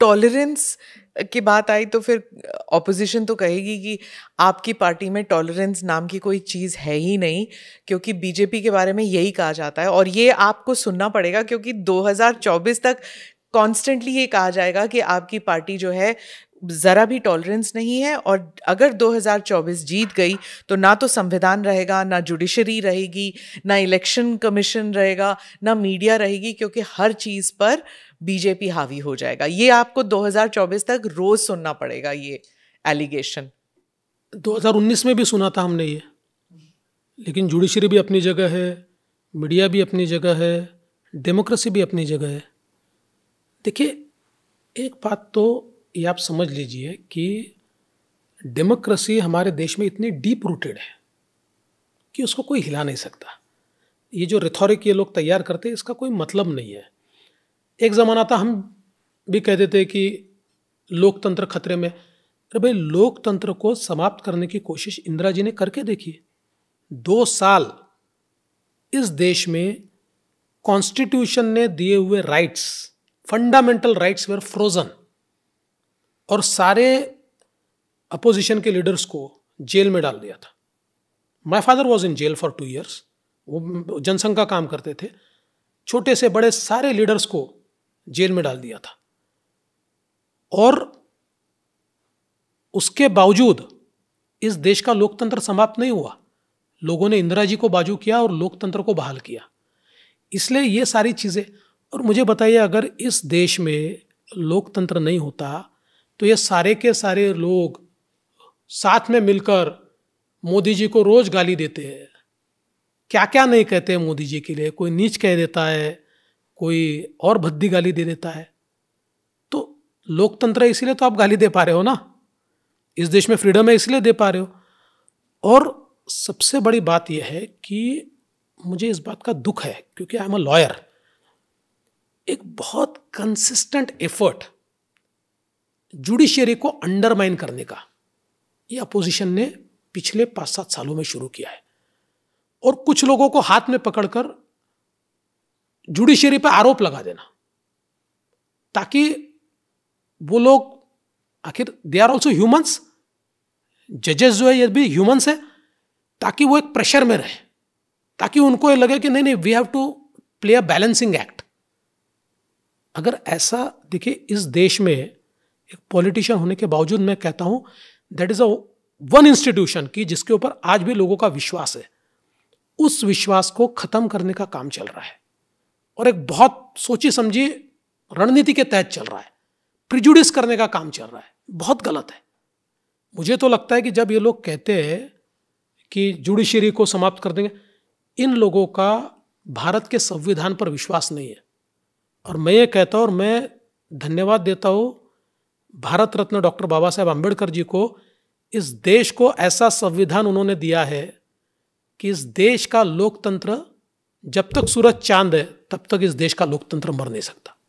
tolerance की बात आई तो फिर ऑपोजिशन तो कहेगी कि आपकी पार्टी में टॉलरेंस नाम की कोई चीज़ है ही नहीं क्योंकि बीजेपी के बारे में यही कहा जाता है और ये आपको सुनना पड़ेगा क्योंकि 2024 तक कॉन्स्टेंटली ये कहा जाएगा कि आपकी पार्टी जो है જરા ભી ટોલરન્સ નહીં હે ઓર અગર 2024 જીત ગઈ તો ના તો સંવિધાન રહેગા ના જ્યુડિશરી રહેગી ના ઇલેક્શન કમિશન રહેગા ના મીડિયા રહેગી ક્યોકી હર ચીઝ પર બીજેપી હાવી હો જાયેગા યે આપકો 2024 તક રોજ સુન્ના પડેગા યે એલિલેગેશન 2019 મે ભી સુના થા હમને યે લેકિન જ્યુડિશરી ભી અપની જગહ હે મીડિયા ભી અપની જગહ હે ડેમોક્રેસી ભી અપની જગહ હે દેખिए એક બાત તો ये आप समझ लीजिए कि डेमोक्रेसी हमारे देश में इतनी डीप रूटेड है कि उसको कोई हिला नहीं सकता ये जो रिथोरिक ये लोग तैयार करते हैं इसका कोई मतलब नहीं है एक ज़माना था हम भी कहते थे कि लोकतंत्र खतरे में अरे भाई लोकतंत्र को समाप्त करने की कोशिश इंदिरा जी ने करके देखी दो साल इस देश में कॉन्स्टिट्यूशन ने दिए हुए rights fundamental rights were frozen और सारे अपोजिशन के लीडर्स को जेल में डाल दिया था my father was in jail for two years वो जनसंघ का काम करते थे छोटे से बड़े सारे लीडर्स को जेल में डाल दिया था और उसके बावजूद इस देश का लोकतंत्र समाप्त नहीं हुआ लोगों ने इंदिरा जी को बाजू किया और लोकतंत्र को बहाल किया इसलिए ये सारी चीज़ें और मुझे बताइए अगर इस देश में लोकतंत्र नहीं होता तो ये सारे के सारे लोग साथ में मिलकर मोदी जी को रोज गाली देते हैं क्या क्या नहीं कहते हैं मोदी जी के लिए कोई नीच कह देता है कोई और भद्दी गाली दे देता है तो लोकतंत्र है इसीलिए तो आप गाली दे पा रहे हो ना इस देश में फ्रीडम है इसलिए दे पा रहे हो और सबसे बड़ी बात यह है कि मुझे इस बात का दुख है क्योंकि आई एम अ लॉयर एक बहुत कंसिस्टेंट एफर्ट जुडिशियरी को अंडरमाइन करने का ये अपोजिशन ने पिछले पांच सात सालों में शुरू किया है और कुछ लोगों को हाथ में पकड़कर जुडिशियरी पर आरोप लगा देना ताकि वो लोग आखिर दे आर ऑल्सो ह्यूमन्स जजेस जो है ये भी ह्यूमन्स है ताकि वो एक प्रेशर में रहे ताकि उनको ये लगे कि नहीं नहीं we have to play a balancing act अगर ऐसा देखिए इस देश में एक पॉलिटिशियन होने के बावजूद मैं कहता हूँ that is a one institution की जिसके ऊपर आज भी लोगों का विश्वास है उस विश्वास को खत्म करने का काम चल रहा है और एक बहुत सोची समझी रणनीति के तहत चल रहा है प्रिजुडिस करने का काम चल रहा है बहुत गलत है मुझे तो लगता है कि जब ये लोग कहते हैं कि जुडिशरी को समाप्त कर देंगे इन लोगों का भारत के संविधान पर विश्वास नहीं है और मैं ये कहता हूँ और मैं धन्यवाद देता हूँ भारत रत्न डॉक्टर बाबा साहेब अम्बेडकर जी को इस देश को ऐसा संविधान उन्होंने दिया है कि इस देश का लोकतंत्र जब तक सूरज चांद है तब तक इस देश का लोकतंत्र मर नहीं सकता